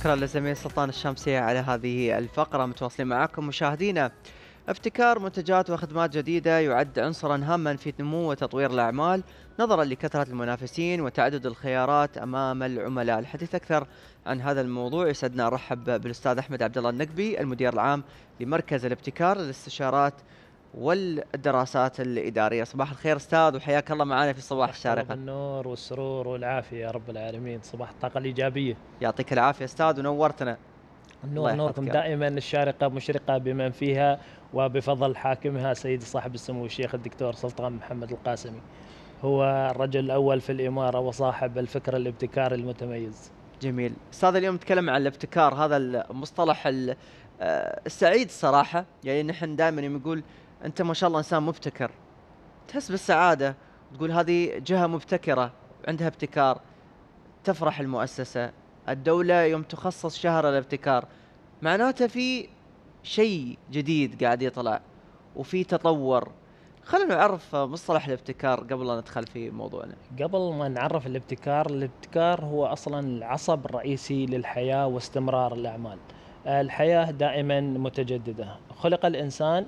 شكرا لزميل سلطان الشمسية على هذه الفقرة متواصلين معكم مشاهدينا ابتكار منتجات وخدمات جديدة يعد عنصرا هاما في نمو وتطوير الأعمال نظرا لكثرة المنافسين وتعدد الخيارات أمام العملاء الحديث أكثر عن هذا الموضوع يسعدنا أرحب بالأستاذ أحمد عبد الله النقبي المدير العام لمركز الابتكار للاستشارات والدراسات الاداريه صباح الخير استاذ وحياك الله معنا في صباح الشارقه النور والسرور والعافيه يا رب العالمين صباح الطاقه الايجابيه يعطيك العافيه استاذ ونورتنا النور نوركم دائما الشارقه مشرقه بمن فيها وبفضل حاكمها سيدي صاحب السمو الشيخ الدكتور سلطان محمد القاسمي هو الرجل الاول في الاماره وصاحب الفكر الابتكاري المتميز جميل استاذ اليوم نتكلم عن الابتكار هذا المصطلح آه، السعيد الصراحه يعني نحن دائما يقول انت ما شاء الله انسان مبتكر تحس بالسعاده تقول هذه جهه مبتكره عندها ابتكار تفرح المؤسسه الدوله يوم تخصص شهر الابتكار معناته في شيء جديد قاعد يطلع وفي تطور خلينا نعرف مصطلح الابتكار قبل لا ندخل في موضوعنا قبل ما نعرف الابتكار الابتكار هو اصلا العصب الرئيسي للحياه واستمرار الاعمال الحياه دائما متجدده خلق الانسان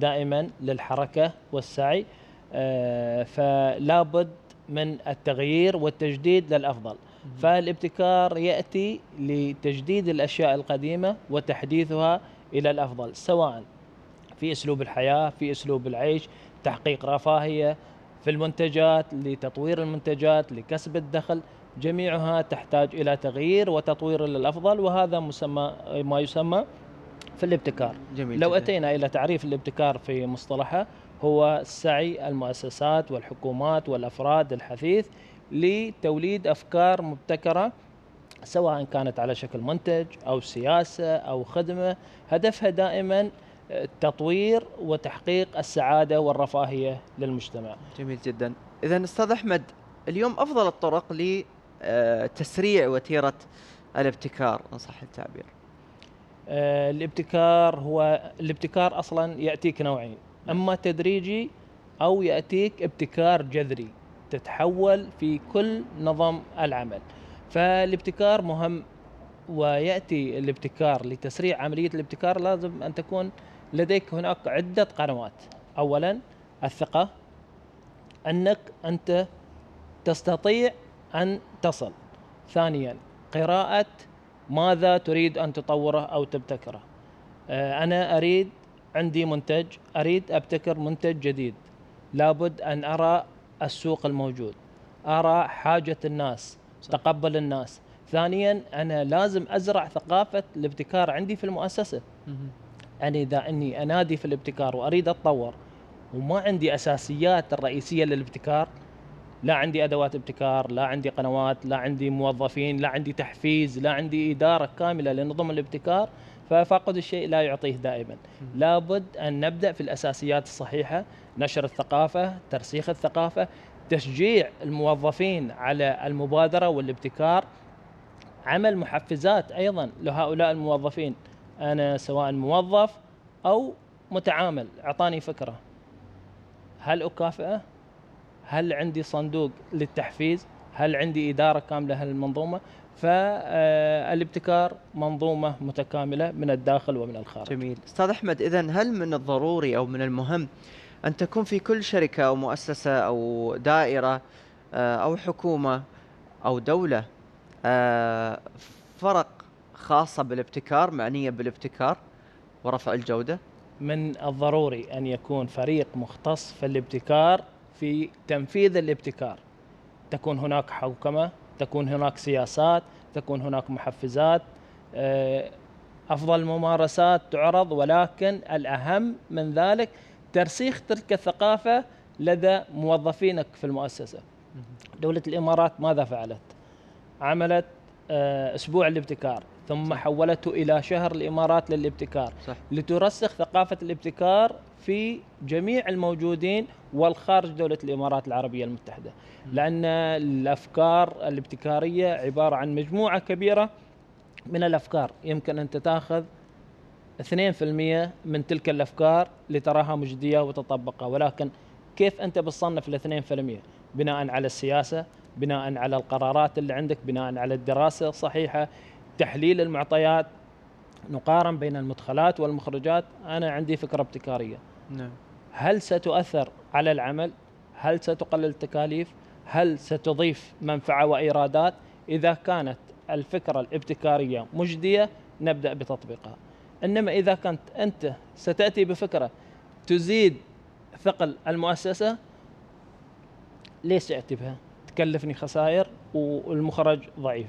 دائما للحركة والسعي آه، فلا بد من التغيير والتجديد للأفضل فالابتكار يأتي لتجديد الأشياء القديمة وتحديثها إلى الأفضل سواء في أسلوب الحياة في أسلوب العيش تحقيق رفاهية في المنتجات لتطوير المنتجات لكسب الدخل جميعها تحتاج الى تغيير وتطوير للافضل وهذا مسمى ما يسمى في الابتكار جميل لو جدا. أتينا إلى تعريف الابتكار في مصطلحه هو سعي المؤسسات والحكومات والأفراد الحثيث لتوليد أفكار مبتكرة سواء كانت على شكل منتج أو سياسة أو خدمة هدفها دائما تطوير وتحقيق السعادة والرفاهية للمجتمع جميل جدا إذا أستاذ أحمد اليوم أفضل الطرق لتسريع آه، وتيرة الابتكار إن صح التعبير آه، الابتكار هو الابتكار اصلا ياتيك نوعين اما تدريجي او ياتيك ابتكار جذري تتحول في كل نظام العمل فالابتكار مهم وياتي الابتكار لتسريع عمليه الابتكار لازم ان تكون لديك هناك عده قنوات اولا الثقه انك انت تستطيع ان تصل ثانيا قراءه ماذا تريد أن تطوره أو تبتكره آه، أنا أريد عندي منتج أريد أبتكر منتج جديد لابد أن أرى السوق الموجود أرى حاجة الناس تقبل الناس ثانيا أنا لازم أزرع ثقافة الابتكار عندي في المؤسسة يعني إذا أني أنادي في الابتكار وأريد أتطور وما عندي أساسيات الرئيسية للابتكار لا عندي ادوات ابتكار لا عندي قنوات لا عندي موظفين لا عندي تحفيز لا عندي اداره كامله لنظم الابتكار ففاقد الشيء لا يعطيه دائما لابد ان نبدا في الاساسيات الصحيحه نشر الثقافه ترسيخ الثقافه تشجيع الموظفين على المبادره والابتكار عمل محفزات ايضا لهؤلاء الموظفين انا سواء موظف او متعامل اعطاني فكره هل اكافئه هل عندي صندوق للتحفيز هل عندي إدارة كاملة للمنظومة فالابتكار منظومة متكاملة من الداخل ومن الخارج جميل أستاذ أحمد إذا هل من الضروري أو من المهم أن تكون في كل شركة أو مؤسسة أو دائرة آه، أو حكومة أو دولة آه، فرق خاصة بالابتكار معنية بالابتكار ورفع الجودة من الضروري أن يكون فريق مختص في الابتكار في تنفيذ الابتكار تكون هناك حوكمه تكون هناك سياسات تكون هناك محفزات آه، افضل ممارسات تعرض ولكن الاهم من ذلك ترسيخ تلك الثقافه لدى موظفينك في المؤسسه دوله الامارات ماذا فعلت عملت آه، اسبوع الابتكار ثم حولته الى شهر الامارات للابتكار صح. لترسخ ثقافه الابتكار في جميع الموجودين والخارج دولة الإمارات العربية المتحدة لأن الأفكار الابتكارية عبارة عن مجموعة كبيرة من الأفكار يمكن أن تتاخذ 2% من تلك الأفكار لتراها مجدية وتطبقها ولكن كيف أنت بتصنف ال 2% بناء على السياسة بناء على القرارات اللي عندك بناء على الدراسة الصحيحة تحليل المعطيات نقارن بين المدخلات والمخرجات انا عندي فكره ابتكاريه نعم هل ستؤثر على العمل هل ستقلل التكاليف هل ستضيف منفعه وايرادات اذا كانت الفكره الابتكاريه مجديه نبدا بتطبيقها انما اذا كنت انت ستاتي بفكره تزيد ثقل المؤسسه ليش تاتي بها؟ تكلفني خسائر والمخرج ضعيف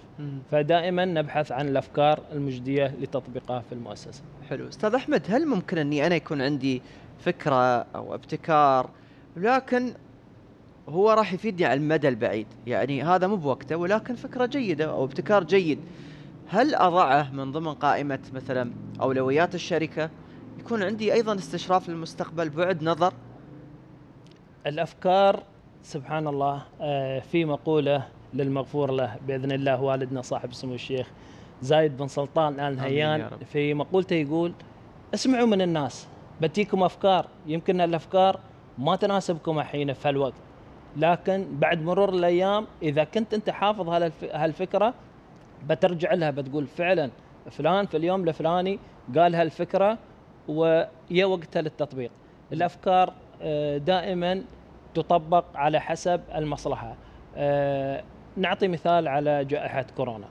فدائما نبحث عن الافكار المجديه لتطبيقها في المؤسسه. حلو استاذ احمد هل ممكن اني انا يكون عندي فكره او ابتكار لكن هو راح يفيدني على المدى البعيد يعني هذا مو بوقته ولكن فكره جيده او ابتكار جيد هل اضعه من ضمن قائمه مثلا اولويات الشركه يكون عندي ايضا استشراف للمستقبل بعد نظر الافكار سبحان الله آه، في مقولة للمغفور له بإذن الله والدنا صاحب سمو الشيخ زايد بن سلطان آل نهيان في مقولته يقول اسمعوا من الناس بتيكم أفكار يمكن الأفكار ما تناسبكم الحين في هالوقت لكن بعد مرور الأيام إذا كنت أنت حافظ هالفكرة بترجع لها بتقول فعلا فلان في اليوم الفلاني قال هالفكرة ويا وقتها للتطبيق الأفكار آه، دائما تطبق على حسب المصلحه. آه، نعطي مثال على جائحه كورونا.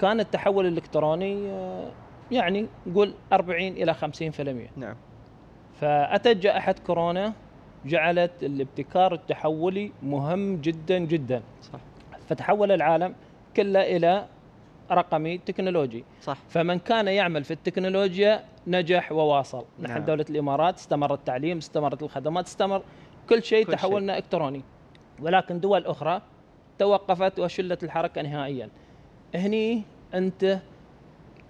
كان التحول الالكتروني آه، يعني نقول 40 الى 50% نعم فاتت جائحه كورونا جعلت الابتكار التحولي مهم جدا جدا صح فتحول العالم كله الى رقمي تكنولوجي صح فمن كان يعمل في التكنولوجيا نجح وواصل نعم. نحن دولة الإمارات استمر التعليم استمرت الخدمات استمر كل شيء كل تحولنا شيء. الكتروني ولكن دول اخرى توقفت وشلت الحركه نهائيا هني انت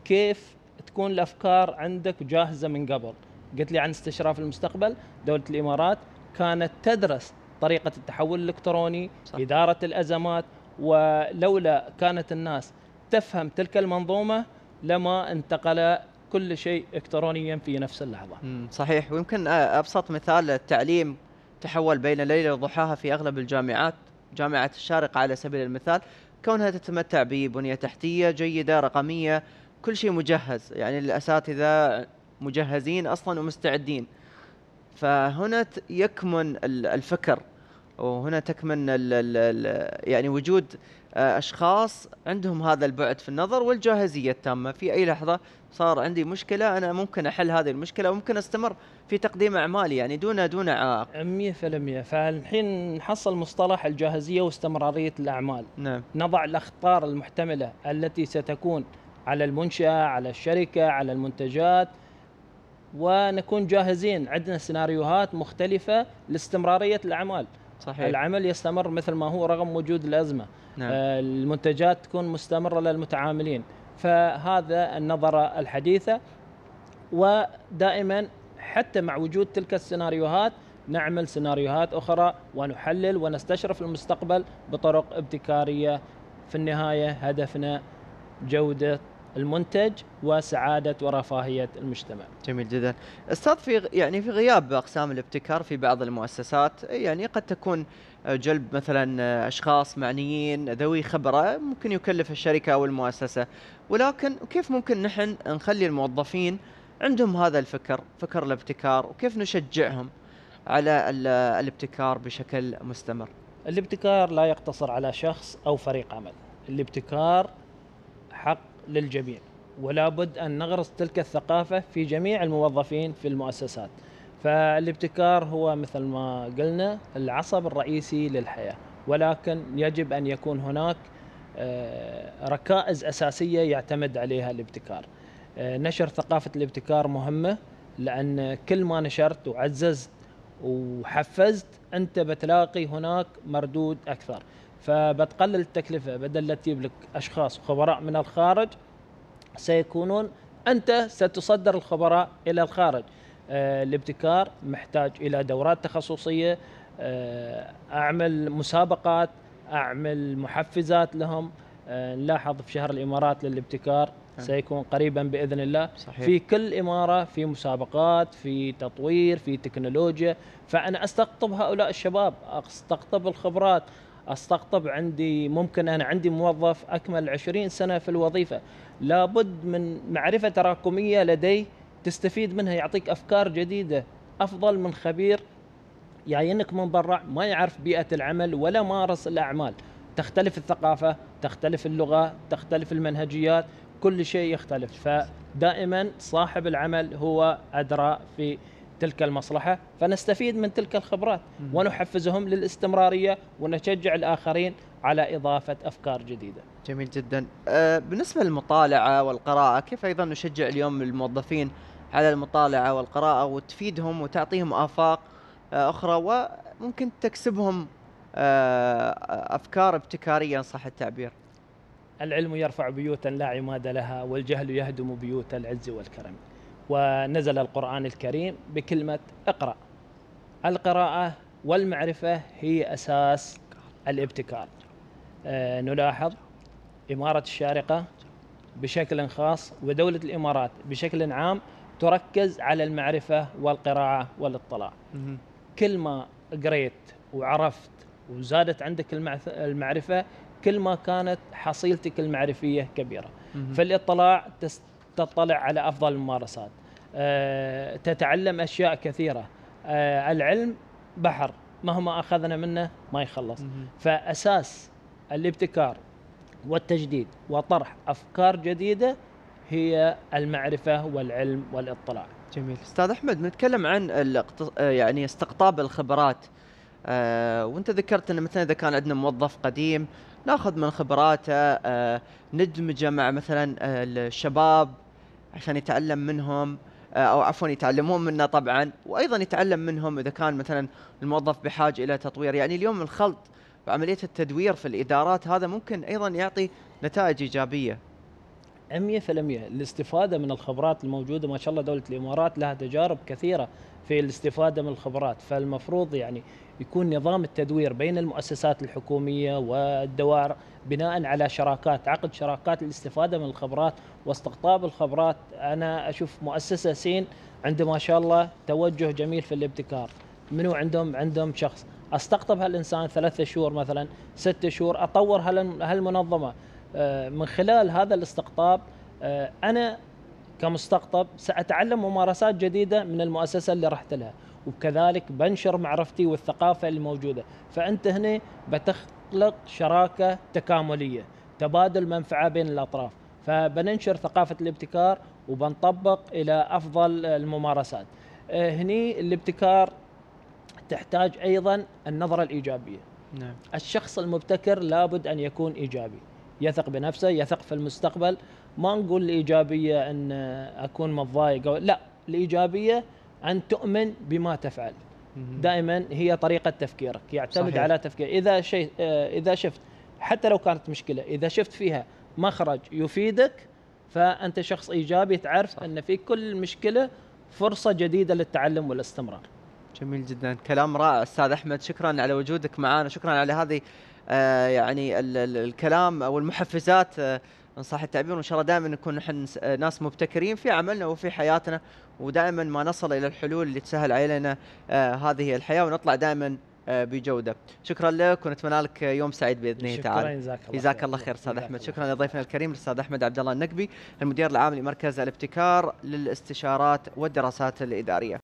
كيف تكون الافكار عندك جاهزه من قبل قلت لي عن استشراف المستقبل دوله الامارات كانت تدرس طريقه التحول الالكتروني صح. اداره الازمات ولولا كانت الناس تفهم تلك المنظومه لما انتقل كل شيء الكترونيا في نفس اللحظه. صحيح ويمكن آه، ابسط مثال التعليم تحول بين ليلة وضحاها في أغلب الجامعات جامعة الشارقة على سبيل المثال كونها تتمتع ببنية تحتية جيدة رقمية كل شيء مجهز يعني الأساتذة مجهزين أصلا ومستعدين فهنا يكمن الفكر وهنا تكمن الـ الـ يعني وجود آه، اشخاص عندهم هذا البعد في النظر والجاهزيه التامه في اي لحظه صار عندي مشكله انا ممكن احل هذه المشكله وممكن استمر في تقديم اعمالي يعني دون دون عائق 100% فالحين نحصل مصطلح الجاهزيه واستمراريه الاعمال نعم. نضع الاخطار المحتمله التي ستكون على المنشاه على الشركه على المنتجات ونكون جاهزين عندنا سيناريوهات مختلفه لاستمراريه الاعمال صحيح. العمل يستمر مثل ما هو رغم وجود الأزمة نعم. آه، المنتجات تكون مستمرة للمتعاملين فهذا النظرة الحديثة ودائما حتى مع وجود تلك السيناريوهات نعمل سيناريوهات أخرى ونحلل ونستشرف المستقبل بطرق ابتكارية في النهاية هدفنا جودة المنتج وسعاده ورفاهيه المجتمع. جميل جدا. استاذ في يعني في غياب اقسام الابتكار في بعض المؤسسات يعني قد تكون جلب مثلا اشخاص معنيين ذوي خبره ممكن يكلف الشركه او المؤسسه ولكن كيف ممكن نحن نخلي الموظفين عندهم هذا الفكر، فكر الابتكار وكيف نشجعهم على الابتكار بشكل مستمر. الابتكار لا يقتصر على شخص او فريق عمل، الابتكار حق للجميع ولا بد أن نغرس تلك الثقافة في جميع الموظفين في المؤسسات فالابتكار هو مثل ما قلنا العصب الرئيسي للحياة ولكن يجب أن يكون هناك آه، ركائز أساسية يعتمد عليها الابتكار آه، نشر ثقافة الابتكار مهمة لأن كل ما نشرت وعززت وحفزت أنت بتلاقي هناك مردود أكثر فبتقلل التكلفه بدل لا تجيب لك اشخاص خبراء من الخارج سيكونون انت ستصدر الخبراء الى الخارج آه، الابتكار محتاج الى دورات تخصصيه آه، اعمل مسابقات اعمل محفزات لهم آه، نلاحظ في شهر الامارات للابتكار نعم. سيكون قريبا باذن الله صحيح. في كل اماره في مسابقات في تطوير في تكنولوجيا فانا استقطب هؤلاء الشباب استقطب الخبرات استقطب عندي ممكن انا عندي موظف اكمل 20 سنه في الوظيفه لابد من معرفه تراكميه لدي تستفيد منها يعطيك افكار جديده افضل من خبير يعينك من برا ما يعرف بيئه العمل ولا مارس الاعمال تختلف الثقافه تختلف اللغه تختلف المنهجيات كل شيء يختلف فدائما صاحب العمل هو ادرى في تلك المصلحه فنستفيد من تلك الخبرات ونحفزهم للاستمراريه ونشجع الاخرين على اضافه افكار جديده. جميل جدا. آه، بالنسبه للمطالعه والقراءه كيف ايضا نشجع اليوم الموظفين على المطالعه والقراءه وتفيدهم وتعطيهم افاق آه، اخرى وممكن تكسبهم آه، افكار ابتكاريه ان صح التعبير. العلم يرفع بيوتا لا عماد لها والجهل يهدم بيوت العز والكرم. ونزل القرآن الكريم بكلمة اقرأ القراءة والمعرفة هي أساس الابتكار آه، نلاحظ إمارة الشارقة بشكل خاص ودولة الإمارات بشكل عام تركز على المعرفة والقراءة والاطلاع كل ما قريت وعرفت وزادت عندك المعرفة كل ما كانت حصيلتك المعرفية كبيرة فالاطلاع تطلع على افضل الممارسات آه، تتعلم اشياء كثيره آه، العلم بحر مهما اخذنا منه ما يخلص فاساس الابتكار والتجديد وطرح افكار جديده هي المعرفه والعلم والاطلاع جميل استاذ احمد نتكلم عن يعني استقطاب الخبرات آه، وانت ذكرت ان مثلا اذا كان عندنا موظف قديم ناخذ من خبراته ندمجه مع مثلا الشباب عشان يتعلم منهم آه، او عفوا يتعلمون منا طبعا وايضا يتعلم منهم اذا كان مثلا الموظف بحاجه الى تطوير يعني اليوم الخلط وعمليه التدوير في الادارات هذا ممكن ايضا يعطي نتائج ايجابيه 100% الاستفادة من الخبرات الموجودة ما شاء الله دولة الإمارات لها تجارب كثيرة في الاستفادة من الخبرات فالمفروض يعني يكون نظام التدوير بين المؤسسات الحكومية والدوائر بناء على شراكات عقد شراكات الاستفادة من الخبرات واستقطاب الخبرات أنا أشوف مؤسسة سين عنده ما شاء الله توجه جميل في الابتكار منو عندهم عندهم شخص استقطب هالإنسان ثلاثة شهور مثلا ستة شهور أطور هالمنظمة آه، من خلال هذا الاستقطاب آه، انا كمستقطب ساتعلم ممارسات جديده من المؤسسه اللي رحت لها وكذلك بنشر معرفتي والثقافه الموجوده فانت هنا بتخلق شراكه تكامليه تبادل منفعه بين الاطراف فبننشر ثقافه الابتكار وبنطبق الى افضل الممارسات آه، هني الابتكار تحتاج ايضا النظره الايجابيه نعم. الشخص المبتكر لابد ان يكون ايجابي يثق بنفسه يثق في المستقبل ما نقول الايجابيه ان اكون متضايق لا الايجابيه ان تؤمن بما تفعل دائما هي طريقه تفكيرك يعتمد صحيح. على تفكير اذا شيء آه، اذا شفت حتى لو كانت مشكله اذا شفت فيها مخرج يفيدك فانت شخص ايجابي تعرف صح. ان في كل مشكله فرصه جديده للتعلم والاستمرار جميل جدا كلام رائع استاذ احمد شكرا على وجودك معنا شكرا على هذه آه، يعني الكلام او المحفزات آه، ان صح التعبير وان شاء الله دائما نكون نحن آه، ناس مبتكرين في عملنا وفي حياتنا ودائما ما نصل الى الحلول اللي تسهل علينا هذه الحياه ونطلع دائما بجوده شكرا لك ونتمنى لك يوم سعيد باذن الله تعالى جزاك الله جزاك الله خير استاذ احمد شكرا لضيفنا الكريم الاستاذ احمد عبد الله النقبي المدير العام لمركز الابتكار للاستشارات والدراسات الاداريه